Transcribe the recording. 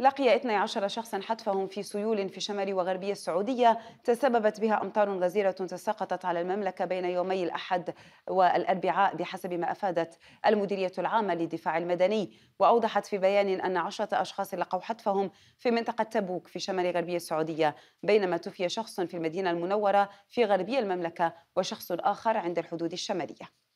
لقي 12 شخصا حتفهم في سيول في شمال وغربي السعودية تسببت بها أمطار غزيرة تساقطت على المملكة بين يومي الأحد والأربعاء بحسب ما أفادت المديرية العامة للدفاع المدني وأوضحت في بيان أن عشرة أشخاص لقوا حتفهم في منطقة تبوك في شمال غربي السعودية بينما توفي شخص في المدينة المنورة في غربي المملكة وشخص آخر عند الحدود الشمالية